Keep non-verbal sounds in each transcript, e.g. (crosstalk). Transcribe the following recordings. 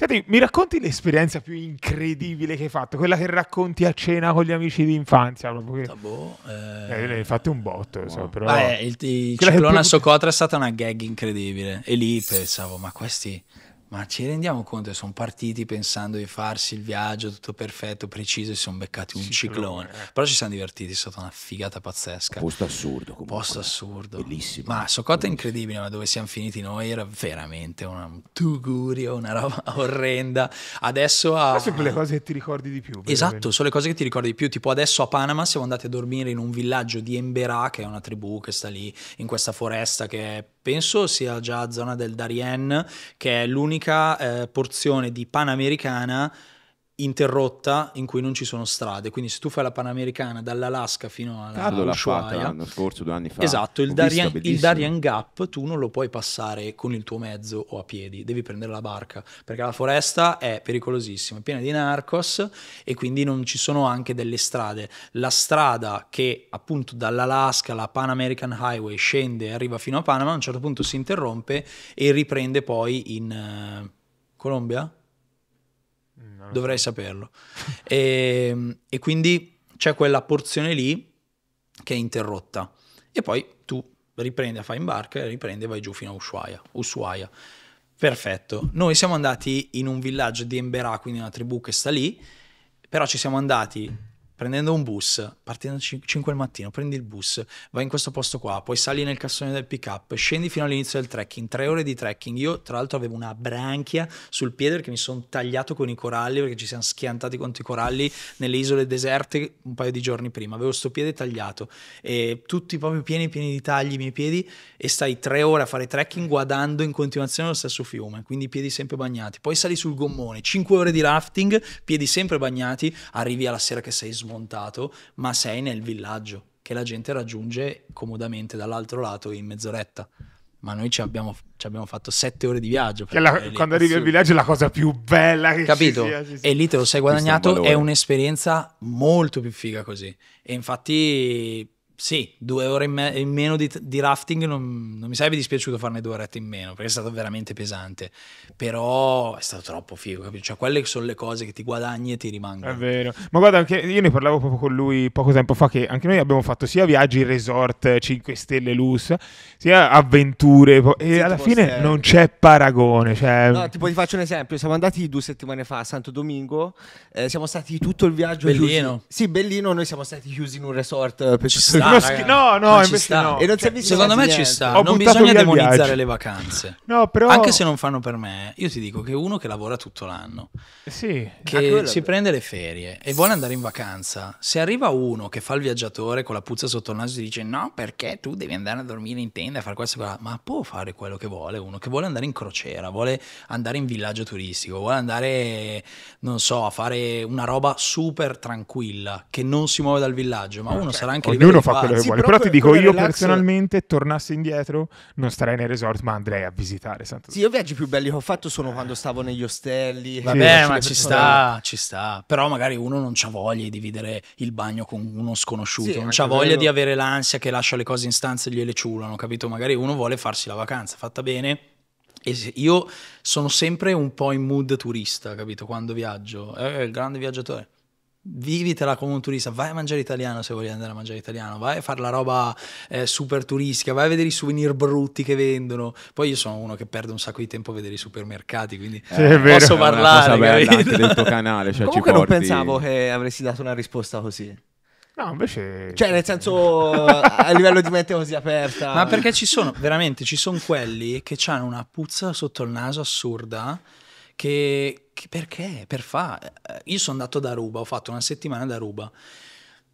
Senti, mi racconti l'esperienza più incredibile che hai fatto? Quella che racconti a cena con gli amici di infanzia? Proprio che... Ah, boh, eh... eh, ne hai fatto un botto, wow. so, boh. però... Beh, il, il ciclone più... a Socotra è stata una gag incredibile. E lì pensavo, ma questi ma ci rendiamo conto che sono partiti pensando di farsi il viaggio tutto perfetto, preciso e si sono beccati un ciclone. ciclone. Eh. Però ci siamo divertiti, è stata una figata pazzesca. Posto assurdo comunque. Posto assurdo. Bellissimo. Ma Socotta è incredibile, ma dove siamo finiti noi era veramente una, un tugurio, una roba (laughs) orrenda. Adesso a... Ma sono quelle cose che ti ricordi di più. Esatto, sono le cose che ti ricordi di più. Tipo adesso a Panama siamo andati a dormire in un villaggio di Emberà, che è una tribù che sta lì in questa foresta che è penso sia già zona del Darien, che è l'unica eh, porzione di panamericana interrotta in cui non ci sono strade. Quindi se tu fai la Panamericana dall'Alaska fino alla Carlo l'ha fatta l'anno scorso, due anni fa. Esatto, il Darien, il Darien, Gap tu non lo puoi passare con il tuo mezzo o a piedi, devi prendere la barca, perché la foresta è pericolosissima, è piena di narcos e quindi non ci sono anche delle strade. La strada che appunto dall'Alaska, la Pan American Highway, scende e arriva fino a Panama, a un certo punto si interrompe e riprende poi in uh, Colombia? Mm, no, Dovrei saperlo. (laughs) e, ehm, e quindi c'è quella porzione lì che è interrotta. E poi tu riprendi riprende, fai imbarca, riprende e vai giù fino a Ushuaia. Ushuaia. Perfetto. Noi siamo andati in un villaggio di Emberà, quindi una tribù che sta lì, però ci siamo andati prendendo un bus, partendo 5 al mattino, prendi il bus, vai in questo posto qua, poi sali nel cassone del pick up, scendi fino all'inizio del trekking, tre ore di trekking. Io tra l'altro avevo una branchia sul piede perché mi sono tagliato con i coralli, perché ci siamo schiantati contro i coralli nelle isole deserte un paio di giorni prima. Avevo sto piede tagliato e tutti proprio pieni pieni di tagli i miei piedi e stai tre ore a fare trekking guardando in continuazione lo stesso fiume, quindi i piedi sempre bagnati. Poi sali sul gommone, 5 ore di rafting, piedi sempre bagnati, arrivi alla sera che sei svuotato smontato, ma sei nel villaggio che la gente raggiunge comodamente dall'altro lato in mezz'oretta. Ma noi ci abbiamo, ci abbiamo fatto sette ore di viaggio. Cioè, la, quando arrivi al villaggio è la cosa più bella che Capito? Ci sia, ci E lì te lo sei guadagnato, è un'esperienza molto più figa così. E infatti sì, due ore in, me- in meno di, di rafting non, non, mi sarebbe dispiaciuto farne due orette in meno perché è stato veramente pesante, però è stato troppo figo, capito? Cioè, quelle sono le cose che ti guadagni e ti rimangono. È vero, ma guarda, anche io ne parlavo proprio con lui poco tempo fa che anche noi abbiamo fatto sia viaggi resort 5 eh, stelle Lus, sia avventure e sì, alla fine essere... non c'è paragone. Cioè... No, tipo ti faccio un esempio, siamo andati due settimane fa a Santo Domingo, eh, siamo stati tutto il viaggio... Bellino. Chiusi... Sì, bellino, noi siamo stati chiusi in un resort eh, per... Ci sta uno ah, schi- no, no, invece sta. no. E non cioè, secondo me niente. ci sta. Ho non bisogna demonizzare le vacanze. No, però... Anche se non fanno per me, io ti dico che uno che lavora tutto l'anno, eh, sì, che si prende le ferie e vuole andare in vacanza, se arriva uno che fa il viaggiatore con la puzza sotto il naso e dice no perché tu devi andare a dormire in tenda e fare questo, ma può fare quello che vuole uno che vuole andare in crociera, vuole andare in villaggio turistico, vuole andare, non so, a fare una roba super tranquilla che non si muove dal villaggio, ma ah, uno certo. sarà anche Ognuno libero fa quello che vuole. Però, però ti dico, io relax... personalmente tornassi indietro, non starei nei resort, ma andrei a visitare Sant'Adria. Sì, io viaggi più belli che ho fatto sono quando stavo negli ostelli. Vabbè, sì, ma ci sta, ci sta. Però magari uno non ha voglia di dividere il bagno con uno sconosciuto, sì, non ha voglia vero. di avere l'ansia che lascia le cose in stanza e gliele ciulano, capito? Magari uno vuole farsi la vacanza fatta bene. E io sono sempre un po' in mood turista, capito? Quando viaggio, è eh, il eh, grande viaggiatore vivitela come un turista, vai a mangiare italiano se vuoi andare a mangiare italiano, vai a fare la roba eh, super turistica, vai a vedere i souvenir brutti che vendono. Poi io sono uno che perde un sacco di tempo a vedere i supermercati, quindi eh, posso parlare bella, anche del tuo canale. Cioè Comunque non pensavo che avresti dato una risposta così. No, invece... Cioè, nel senso, (laughs) a livello di mente così aperta. Ma perché ci sono, veramente, ci sono quelli che hanno una puzza sotto il naso assurda che, che perché? Per fa? Eh, io sono andato da Ruba, ho fatto una settimana da Ruba.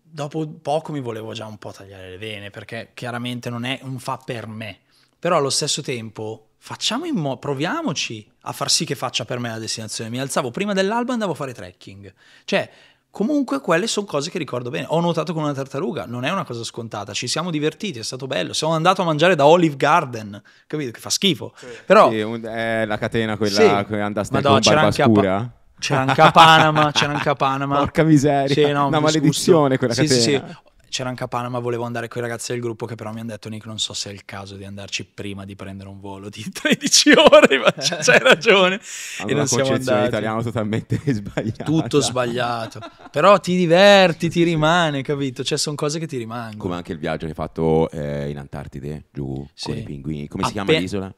Dopo poco mi volevo già un po' tagliare le vene perché chiaramente non è un fa per me. Però allo stesso tempo facciamo in mo- proviamoci a far sì che faccia per me la destinazione. Mi alzavo prima dell'alba e andavo a fare trekking. Cioè, Comunque quelle sono cose che ricordo bene. Ho nuotato con una tartaruga, non è una cosa scontata, ci siamo divertiti, è stato bello. Siamo andati a mangiare da Olive Garden, capito? Che fa schifo. Sì. Però sì, è eh, la catena quella sì. che andaste Madonna, con barba scura. Anche a... C'era anche a Panama, c'era anche a Panama. (laughs) Porca miseria, sì, no, una maledizione scusso. quella sì, catena. Sì, sì c'era anche a Panama, volevo andare con i ragazzi del gruppo che però mi hanno detto Nick non so se è il caso di andarci prima di prendere un volo di 13 (laughs) ore, ma c'hai ragione. e non siamo andati. italiano totalmente (laughs) sbagliato. Tutto sbagliato. però ti diverti, ti rimane, capito? Cioè sono cose che ti rimangono. Come anche il viaggio che hai fatto eh, in Antartide, giù sì. con i pinguini. Come Appen- si chiama l'isola?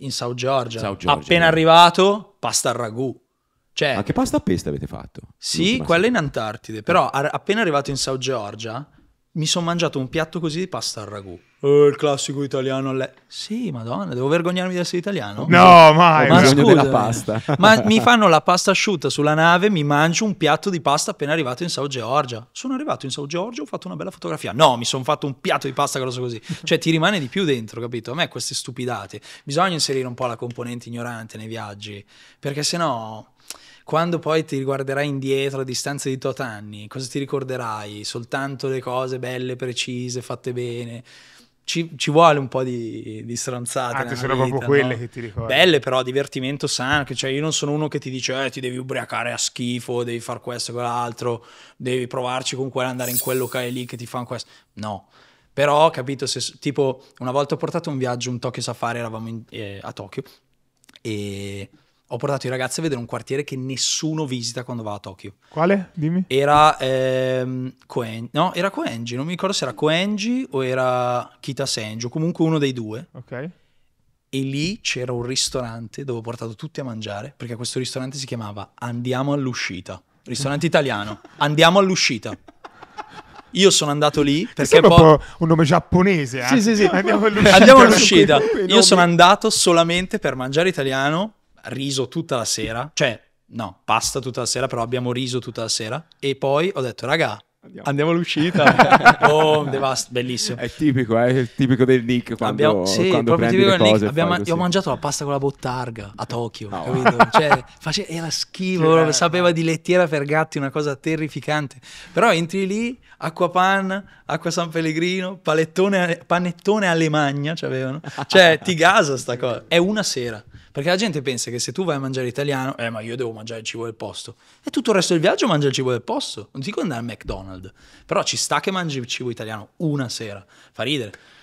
In South Georgia. South Georgia Appena eh. arrivato, pasta al ragù. Cioè, Anche pasta a pesta avete fatto? Sì, quella in Antartide. Però appena arrivato in South Georgia, mi sono mangiato un piatto così di pasta al ragù. Oh, il classico italiano alle... Sì, madonna, devo vergognarmi di essere italiano? No, mai! Ma, scusa, eh. (laughs) ma mi fanno la pasta asciutta sulla nave, mi mangio un piatto di pasta appena arrivato in South Georgia. Sono arrivato in South Georgia, ho fatto una bella fotografia. No, mi sono fatto un piatto di pasta grosso così. Cioè ti rimane di più dentro, capito? A me queste stupidate. Bisogna inserire un po' la componente ignorante nei viaggi, perché se no quando poi ti riguarderai indietro a distanza di tot anni, cosa ti ricorderai? Soltanto le cose belle, precise, fatte bene. Ci, ci, vuole un po' di, di stronzate. Anche sono vita, proprio quelle no? che ti ricordi. Belle, però, divertimento sano. Cioè, io non sono uno che ti dice eh, ti devi ubriacare a schifo, devi fare questo e quell'altro, devi provarci con quello, andare in quel locale lì che ti fanno questo. No. Però ho capito se tipo una volta ho portato un viaggio, un Tokyo Safari, eravamo in, eh, a Tokyo e ho portato i ragazzi a vedere un quartiere che nessuno visita quando va a Tokyo. Quale? Dimmi. Era ehm, Koen- no, era Koenji, non mi ricordo se era Koenji o era Kitasenjo, comunque uno dei due. Ok. E lì c'era un ristorante dove ho portato tutti a mangiare, perché questo ristorante si chiamava Andiamo all'uscita. Ristorante italiano. Andiamo all'uscita. Io sono andato lì perché poi... Po un nome giapponese, eh? Sì, sì, sì. Andiamo all'uscita. Andiamo all'uscita. Io sono andato solamente per mangiare italiano riso tutta la sera, cioè no, pasta tutta la sera, però abbiamo riso tutta la sera e poi ho detto raga, Andiamo. Andiamo, all'uscita. (laughs) oh, devast- bellissimo. È tipico, eh, è il tipico del Nick quando, abbiamo, sì, quando prendi le cose. Abbiamo, io ho mangiato la pasta con la bottarga a Tokyo, no. capito? Cioè, face- era schifo, sapeva eh, di eh. lettiera per gatti, una cosa terrificante. Però entri lì, acqua pan, acqua San Pellegrino, panettone alle magna, cioè ti gasa sta cosa. È una sera. Perché la gente pensa che se tu vai a mangiare italiano, eh ma io devo mangiare il cibo del posto. E tutto il resto del viaggio mangia il cibo del posto. Non dico andare al McDonald's, però ci sta che mangi il cibo italiano una sera. Fa ridere.